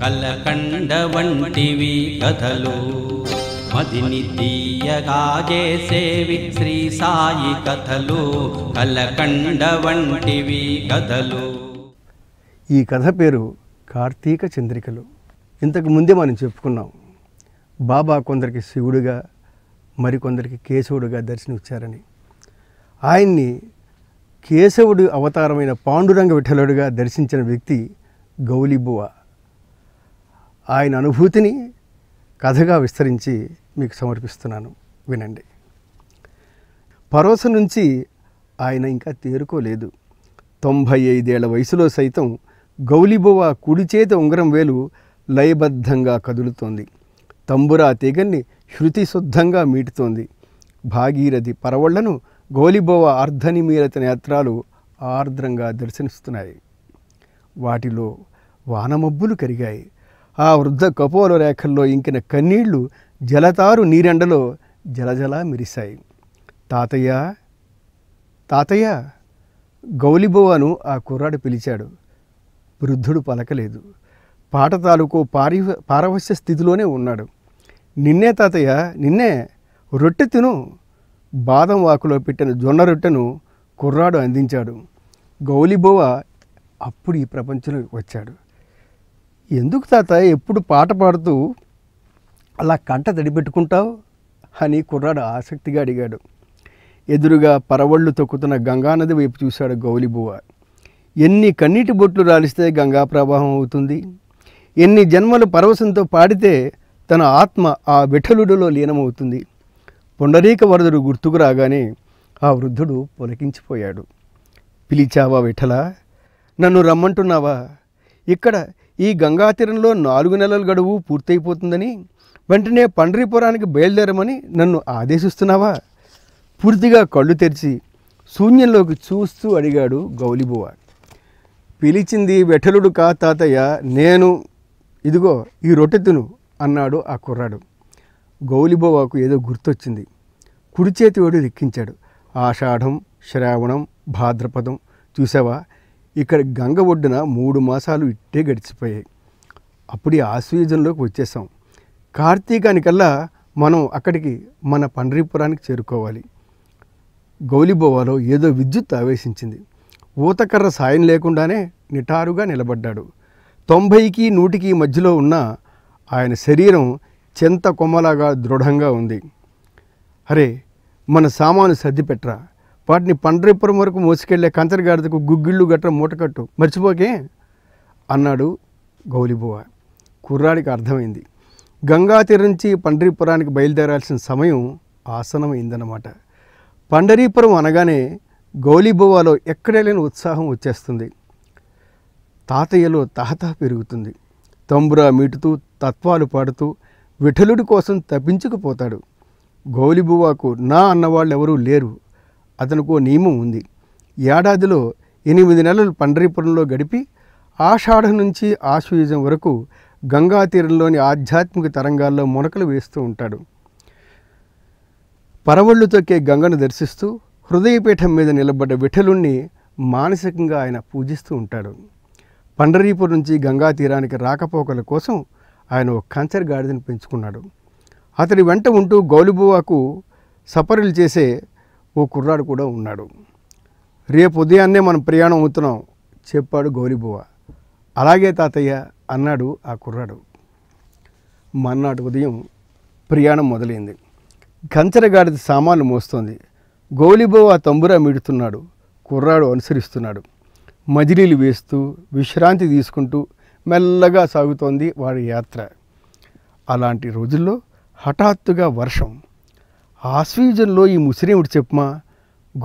కలకండ వంటివి కథలు మదిని తీయగా చేసేవి శ్రీ సాయి కథలు కలకండ వంటివి కథలు ఈ కథ పేరు కార్తీక చంద్రికలు ఇంతకు ముందే మనం చెప్పుకున్నాం బాబా కొందరికి శివుడుగా మరికొందరికి కేశవుడుగా దర్శనమిచ్చారని ఆయన్ని కేశవుడు అవతారమైన పాండురంగ విఠలుడుగా దర్శించిన వ్యక్తి గౌలిబువ ఆయన అనుభూతిని కథగా విస్తరించి మీకు సమర్పిస్తున్నాను వినండి పరోస నుంచి ఆయన ఇంకా తేరుకోలేదు తొంభై ఐదేళ్ల వయసులో సైతం గౌలిబోవ కుడి చేతి ఉంగరం వేలు లయబద్ధంగా కదులుతోంది తంబురా తీగల్ని శృతిశుద్ధంగా మీటుతోంది భాగీరథి పరవళ్లను గౌలిబువ అర్ధనిమీలత నేత్రాలు ఆర్ద్రంగా దర్శనిస్తున్నాయి వాటిలో వానమబ్బులు కరిగాయి ఆ వృద్ధ కపోల రేఖల్లో ఇంకిన కన్నీళ్లు జలతారు నీరెండలో జలజలా మిరిశాయి తాతయ్య తాతయ్య గౌలిబోవను ఆ కుర్రాడు పిలిచాడు వృద్ధుడు పలకలేదు పాట తాలూకు పారి పారవశ్య స్థితిలోనే ఉన్నాడు నిన్నే తాతయ్య నిన్నే రొట్టె తిను బాదం వాకులో పెట్టిన జొన్న రొట్టెను కుర్రాడు అందించాడు గౌలిబోవ అప్పుడు ఈ ప్రపంచంలో వచ్చాడు ఎందుకు తాత ఎప్పుడు పాట పాడుతూ అలా కంట తడిపెట్టుకుంటావు అని కుర్రాడు ఆసక్తిగా అడిగాడు ఎదురుగా పరవళ్ళు తొక్కుతున్న గంగానది వైపు చూశాడు గౌలిబువ ఎన్ని కన్నీటి బొట్లు రాలిస్తే గంగా ప్రవాహం అవుతుంది ఎన్ని జన్మలు పరవశంతో పాడితే తన ఆత్మ ఆ విఠలుడులో లీనమవుతుంది పుండరీక వరదుడు గుర్తుకు రాగానే ఆ వృద్ధుడు పొలకించిపోయాడు పిలిచావా విఠలా నన్ను రమ్మంటున్నావా ఇక్కడ ఈ గంగా తీరంలో నాలుగు నెలల గడువు పూర్తయిపోతుందని వెంటనే పండ్రీపురానికి బయలుదేరమని నన్ను ఆదేశిస్తున్నావా పూర్తిగా కళ్ళు తెరిచి శూన్యంలోకి చూస్తూ అడిగాడు గౌలిబువ పిలిచింది వెఠలుడు కా తాతయ్య నేను ఇదిగో ఈ తిను అన్నాడు ఆ కుర్రాడు గౌలిబోవాకు ఏదో గుర్తొచ్చింది కుడి చేతి వాడు ఆషాఢం శ్రావణం భాద్రపదం చూసావా ఇక్కడ గంగ ఒడ్డున మూడు మాసాలు ఇట్టే గడిచిపోయాయి అప్పుడు ఆ సీజన్లోకి వచ్చేసాం కార్తీకానికల్లా మనం అక్కడికి మన పండరీపురానికి చేరుకోవాలి గౌలిబోవాలో ఏదో విద్యుత్ ఆవేశించింది ఊతకర్ర సాయం లేకుండానే నిటారుగా నిలబడ్డాడు తొంభైకి నూటికి మధ్యలో ఉన్న ఆయన శరీరం చెంత కొమ్మలాగా దృఢంగా ఉంది అరే మన సామాను సర్దిపెట్రా వాటిని పండ్రిపురం వరకు మోసుకెళ్లే కంచరగాడిదకు గుగ్గిళ్ళు గట్ర మూటకట్టు మర్చిపోకే అన్నాడు గౌలిబువ కుర్రాడికి అర్థమైంది గంగా తీరించి పండరీపురానికి బయలుదేరాల్సిన సమయం ఆసనమైందన్నమాట పండరీపురం అనగానే గౌలిబువాలో ఎక్కడలేని ఉత్సాహం వచ్చేస్తుంది తాతయ్యలో తహతహ పెరుగుతుంది తంబురా మీటుతూ తత్వాలు పాడుతూ విఠలుడి కోసం తప్పించుకుపోతాడు గౌలిబువాకు నా అన్నవాళ్ళెవరూ లేరు అతనికి ఓ నియమం ఉంది ఏడాదిలో ఎనిమిది నెలలు పండరీపురంలో గడిపి ఆషాఢ నుంచి ఆశ్వయుజం వరకు గంగా తీరంలోని ఆధ్యాత్మిక తరంగాల్లో మునకలు వేస్తూ ఉంటాడు పరవళ్ళు తొక్కే గంగను దర్శిస్తూ హృదయపీఠం మీద నిలబడ్డ విఠలుణ్ణి మానసికంగా ఆయన పూజిస్తూ ఉంటాడు పండరీపూర్ నుంచి గంగా తీరానికి రాకపోకల కోసం ఆయన ఒక కంచర్ గాడిదని పెంచుకున్నాడు అతడి వెంట ఉంటూ గౌలిబువాకు సపరులు చేసే ఓ కుర్రాడు కూడా ఉన్నాడు రేపు ఉదయాన్నే మనం ప్రయాణం అవుతున్నాం చెప్పాడు గౌరీబువ అలాగే తాతయ్య అన్నాడు ఆ కుర్రాడు మర్నాటి ఉదయం ప్రయాణం మొదలైంది గంచరగాడిది సామాన్లు మోస్తోంది గౌలిబోవ తంబురా మిడుతున్నాడు కుర్రాడు అనుసరిస్తున్నాడు మజిలీలు వేస్తూ విశ్రాంతి తీసుకుంటూ మెల్లగా సాగుతోంది వాడి యాత్ర అలాంటి రోజుల్లో హఠాత్తుగా వర్షం ఆశ్వీజంలో ఈ ముసిరేముడు చెప్పమా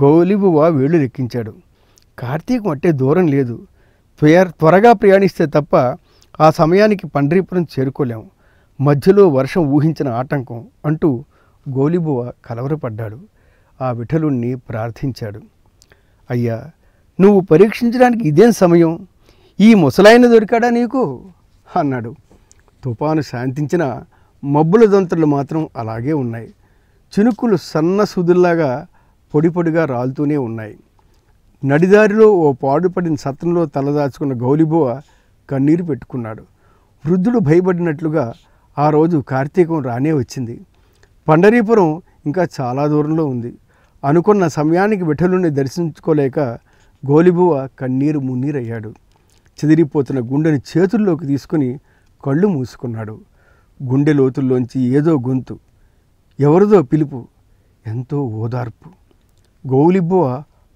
గౌలిబువ వేళ్ళు లెక్కించాడు కార్తీకం అంటే దూరం లేదు త్వర త్వరగా ప్రయాణిస్తే తప్ప ఆ సమయానికి పండ్రీపురం చేరుకోలేము మధ్యలో వర్షం ఊహించిన ఆటంకం అంటూ గోలిబువ కలవరపడ్డాడు ఆ విఠలుణ్ణి ప్రార్థించాడు అయ్యా నువ్వు పరీక్షించడానికి ఇదేం సమయం ఈ ముసలాయన దొరికాడా నీకు అన్నాడు తుఫాను శాంతించిన మబ్బుల దంతులు మాత్రం అలాగే ఉన్నాయి చినుకులు సన్న సుదుల్లాగా పొడి పొడిగా రాలుతూనే ఉన్నాయి నడిదారిలో ఓ పాడుపడిన సత్రంలో తలదాచుకున్న గౌలిబువ కన్నీరు పెట్టుకున్నాడు వృద్ధుడు భయపడినట్లుగా ఆ రోజు కార్తీకం రానే వచ్చింది పండరీపురం ఇంకా చాలా దూరంలో ఉంది అనుకున్న సమయానికి విఠలుని దర్శించుకోలేక గోలిబువ కన్నీరు మున్నీరయ్యాడు చెదిరిపోతున్న గుండెని చేతుల్లోకి తీసుకుని కళ్ళు మూసుకున్నాడు గుండె లోతుల్లోంచి ఏదో గొంతు ఎవరిదో పిలుపు ఎంతో ఓదార్పు గౌలిబ్బువ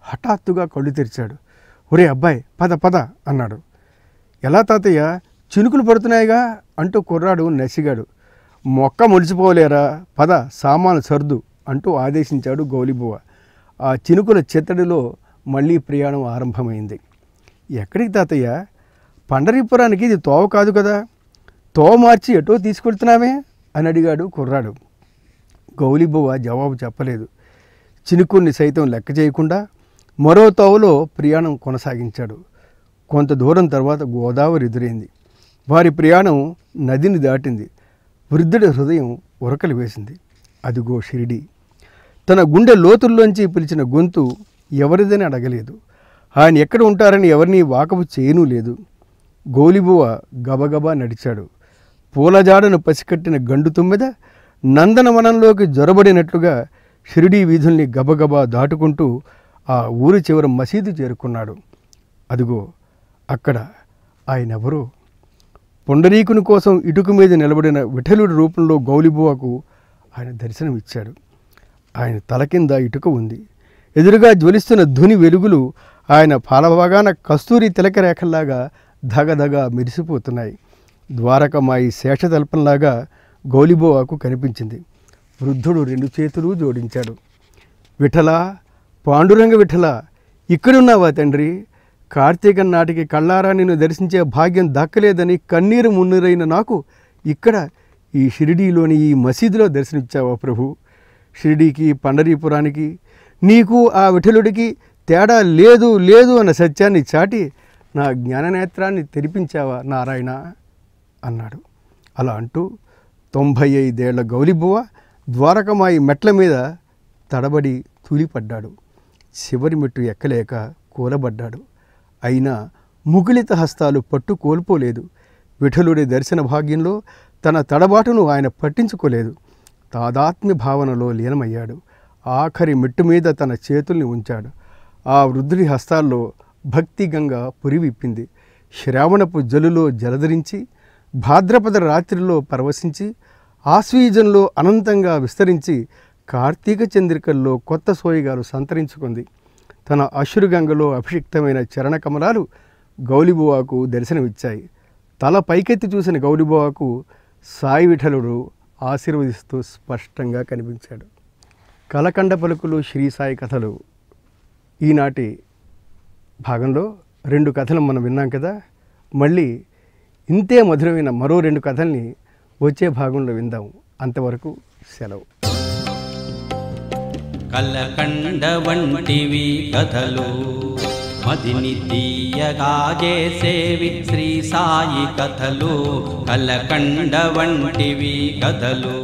హఠాత్తుగా కళ్ళు తెరిచాడు ఒరే అబ్బాయి పద పద అన్నాడు ఎలా తాతయ్య చినుకులు పడుతున్నాయిగా అంటూ కుర్రాడు నసిగాడు మొక్క మొలిచిపోలేరా పద సామాను సర్దు అంటూ ఆదేశించాడు గౌలిబువ ఆ చినుకుల చిత్తడిలో మళ్ళీ ప్రయాణం ఆరంభమైంది ఎక్కడికి తాతయ్య పండరీపురానికి ఇది తోవ కాదు కదా తోవ మార్చి ఎటో తీసుకెళ్తున్నామే అని అడిగాడు కుర్రాడు గౌలిబువ జవాబు చెప్పలేదు చినుకుని సైతం లెక్క చేయకుండా మరో తోవలో ప్రయాణం కొనసాగించాడు కొంత దూరం తర్వాత గోదావరి ఎదురైంది వారి ప్రయాణం నదిని దాటింది వృద్ధుడి హృదయం ఉరకలు వేసింది అదిగో షిరిడి తన గుండె లోతుల్లోంచి పిలిచిన గొంతు ఎవరిదని అడగలేదు ఆయన ఎక్కడ ఉంటారని ఎవరిని వాకపు చేయను లేదు గోలిబువ గబగబా నడిచాడు పూలజాడను పసికట్టిన గండు తుమ్మెద నందనవనంలోకి జొరబడినట్లుగా షిరిడీ వీధుల్ని గబగబా దాటుకుంటూ ఆ ఊరి చివర మసీదు చేరుకున్నాడు అదిగో అక్కడ ఆయనెవరో పొండరీకుని కోసం ఇటుక మీద నిలబడిన విఠలుడి రూపంలో గౌలిబువాకు ఆయన దర్శనం ఇచ్చాడు ఆయన తల కింద ఇటుక ఉంది ఎదురుగా జ్వలిస్తున్న ధుని వెలుగులు ఆయన పాలభాగాన కస్తూరి తిలక రేఖల్లాగా ధగధగా మెరిసిపోతున్నాయి ద్వారకమాయి శేషతల్పంలాగా గౌలిబోవాకు కనిపించింది వృద్ధుడు రెండు చేతులు జోడించాడు విఠల పాండురంగ విఠల ఇక్కడున్నావా తండ్రి కార్తీక నాటికి కళ్ళారా నిన్ను దర్శించే భాగ్యం దక్కలేదని కన్నీరు మున్నీరైన నాకు ఇక్కడ ఈ షిరిడీలోని ఈ మసీదులో దర్శనమిచ్చావా ప్రభు షిరిడీకి పండరీపురానికి నీకు ఆ విఠలుడికి తేడా లేదు లేదు అన్న సత్యాన్ని చాటి నా జ్ఞాననేత్రాన్ని తెరిపించావా నారాయణ అన్నాడు అలా అంటూ తొంభై ఐదేళ్ల గౌలిబువ్వ ద్వారకమాయి మెట్ల మీద తడబడి తూలిపడ్డాడు చివరి మెట్టు ఎక్కలేక కూలబడ్డాడు అయినా ముగిలిత హస్తాలు పట్టు కోల్పోలేదు విఠలుడి దర్శన భాగ్యంలో తన తడబాటును ఆయన పట్టించుకోలేదు తాదాత్మ్య భావనలో లీనమయ్యాడు ఆఖరి మెట్టు మీద తన చేతుల్ని ఉంచాడు ఆ వృద్ధుడి హస్తాల్లో భక్తిగంగా పురివిప్పింది శ్రావణపు జలులో జలధరించి భాద్రపద రాత్రిలో పరవశించి ఆశ్వీజంలో అనంతంగా విస్తరించి కార్తీక చంద్రికల్లో కొత్త సోయగాలు సంతరించుకుంది తన అశురుగంగలో అభిషిక్తమైన చరణకమలాలు గౌలిబువాకు దర్శనమిచ్చాయి తల పైకెత్తి చూసిన గౌలిబువాకు సాయి విఠలుడు ఆశీర్వదిస్తూ స్పష్టంగా కనిపించాడు కలకండ పలుకులు శ్రీసాయి కథలు ఈనాటి భాగంలో రెండు కథలు మనం విన్నాం కదా మళ్ళీ ఇంతే మధురమైన మరో రెండు కథల్ని వచ్చే భాగంలో విందాం అంతవరకు సెలవు కలకండ కథలు మదిని తీయగా చేసేవి శ్రీ సాయి కథలు కలకండ వంటివి కథలు